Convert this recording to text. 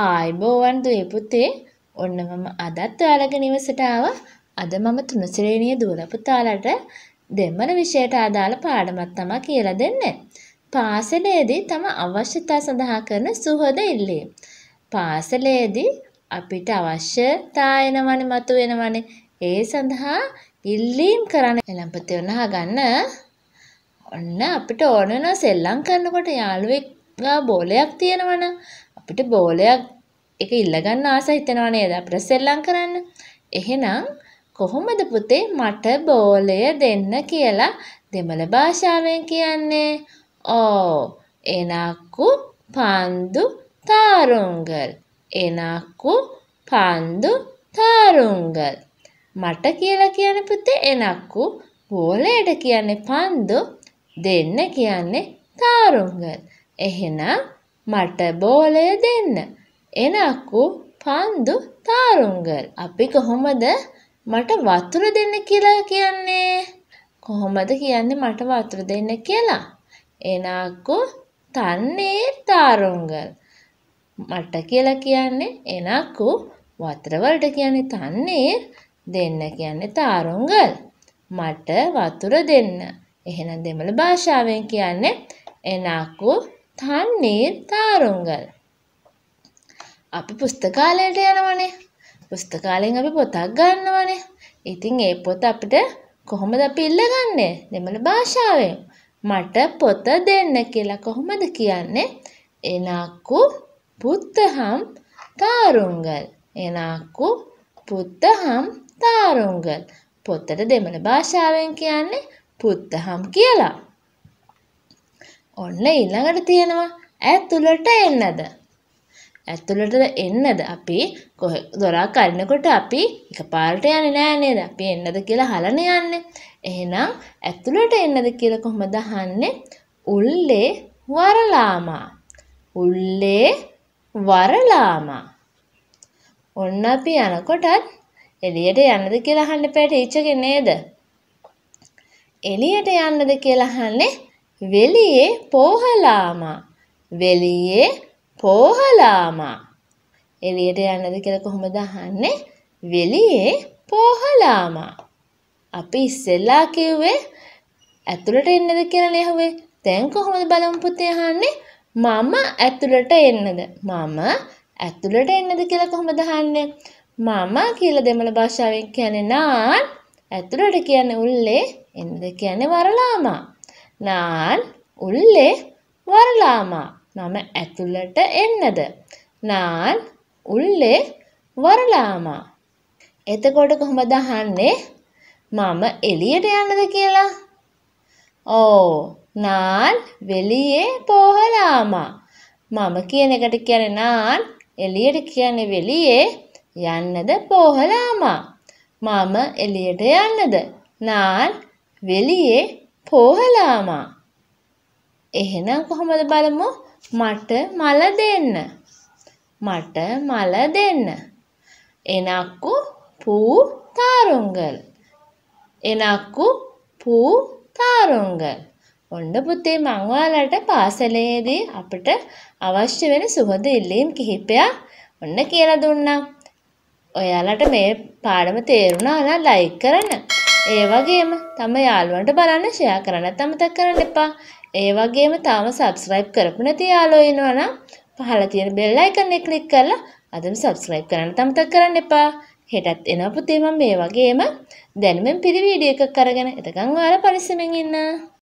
ආයිබෝවන් දුවේ පුතේ ඔන්න මම අදත් ඔයාලගේ නිවසට ආවා අද මම තුන ශ්‍රේණිය දුවල පුතාලට දෙමළ විෂයට අදාළ පාඩමක් තමයි කියලා දෙන්නේ. පාසලේදී තම අවශ්‍යතා සඳහා කරන සුහද ඉල්ලීම්. පාසලේදී අපිට අවශ්‍යතා එනවනේ මතු වෙනවනේ ඒ සඳහා ඉල්ලීම් කරන්න එළඹතේ වුණා ගන්න ඔන්න අපිට ඕන වෙන සෙල්ලම් කරනකොට යාළුවෙක් ගා බෝලයක් තියෙනවනේ අපිට බෝලයක් එක ඉල්ලගන්න ආස හිතෙනවා නේද? අපිට සෙල්ලම් කරන්න. එහෙනම් කොහොමද පුතේ මට බෝලය දෙන්න කියලා දෙමළ භාෂාවෙන් කියන්නේ? ඕ එනකු පන්දු තාරුංගල්. එනකු පන්දු තාරුංගල්. මට කියලා කියන්නේ පුතේ එනක්කු බෝලයට කියන්නේ පන්දු දෙන්න කියන්නේ තාරුංගල්. එහෙනම් මට බෝලය දෙන්න. එනක්කු පන්දු තාරුන්ගල්. අපි කොහොමද මට වතුර දෙන්න කියලා කියන්නේ. කොහොමද කියන්නේ මට වතුර දෙන්න කියලා. එනක්කු තන්නේ තාරුන්ගල්. මට කියලා කියන්නේ එනක්කු වතුරවලට කියන්නේ තන්නේ දෙන්න කියන්නේ තාරුන්ගල්. මට වතුර දෙන්න. එහෙනම් දෙමළ භාෂාවෙන් කියන්නේ එනක්කු තන්නේ තාරුංගල්. අපි පුස්තකාලයට යනවනේ. පුස්තකාලයෙන් අපි පොතක් ගන්නවනේ. ඉතින් ඒ පොත අපිට කොහොමද අපි ඉල්ලගන්නේ? දෙමළ භාෂාවෙන්. මට පොත දෙන්න කියලා කොහොමද කියන්නේ? එනක්කු පුත්තහම් තාරුංගල්. එනක්කු පුත්තහම් තාරුංගල්. පොතට දෙමළ භාෂාවෙන් කියන්නේ පුත්තහම් කියලා. ඔන්න ඊළඟට තියෙනවා ඇතුළට එන්නද. ඇතුළට එන්නද අපි කොහ දොරා කරිනකොට අපි එක පාරට යන්නේ නෑ නේද අපි එන්නද කියලා හලන යන්නේ. එහෙනම් ඇතුළට එන්නද කියලා කොහොමද අහන්නේ? උල්ලේ වරලාමා. උල්ලේ වරලාමා. ඔන්න අපි යනකොටත් එළියට යන්නද කියලා අහන්න බෑ ටීචර්ගේ නේද? එළියට යන්නද කියලා අහන්නේ வெளியே போகலாமா வெளியே போகலாமா එලියට යන්නද කියලා කොහොමද අහන්නේ? வெளியே போகலாமா අපි ඉස්සෙල්ලා කිව්වේ ඇතුළට එන්නද කියලා නේ දැන් කොහොමද බලමු පුතේ අහන්නේ? මම ඇතුළට එන්නද? මම ඇතුළට එන්නද කියලා කොහොමද අහන්නේ? මම කියලා දෙමළ භාෂාවෙන් කියන්නේ නාන් ඇතුළට කියන්නේ උල්ලේ එන්නද කියන්නේ වරලාමා நான் உள்ளே வரலாமா මම ඇතුළට එන්නද நான் உள்ளே வரலாமா එතකොට කොහොමද අහන්නේ මම එළියට යන්නද කියලා ඕ நான் வெளியே போகலாமா මම කියන එකට කියන්නේ நான் එළියට කියන්නේ வெளியே යන්නද போகலாமா මම එළියට යන්නද நான் வெளியே පෝහලාමා. එහෙනම් කොහොමද බලමු? මට මල දෙන්න. මට මල දෙන්න. එනක්කු පූ තාරුංගල්. එනක්කු පූ තාරුංගල්. ඔන්න පුතේ මං ඔයාලට පාසලේදී අපිට අවශ්‍ය වෙන සුහද ඉල්ලීම් කිහිපයක් ඔන්න කියලා දුන්නා. ඔයාලට මේ පාඩම තේරුණා නම් ලයික් කරන්න. ඒ වගේම තම යාළුවන්ට බලන්න ෂෙයා කරන්න තමතක් කරන්න එපා. ඒ වගේම තාම සබස්ක්‍රයිබ් කරපු නැති යාළුවෝ ඉන්නවනම් පහළ තියෙන බෙල් අයිකන් එක ක්ලික් කරලා අදම සබස්ක්‍රයිබ් කරන්න තමතක් කරන්න එපා. හෙටත් එනවා පුතේ මම මේ වගේම දැනුමින් පිරි වීඩියෝ එකක් අරගෙන එතකන් ඔයාලා පරිස්සමෙන් ඉන්න.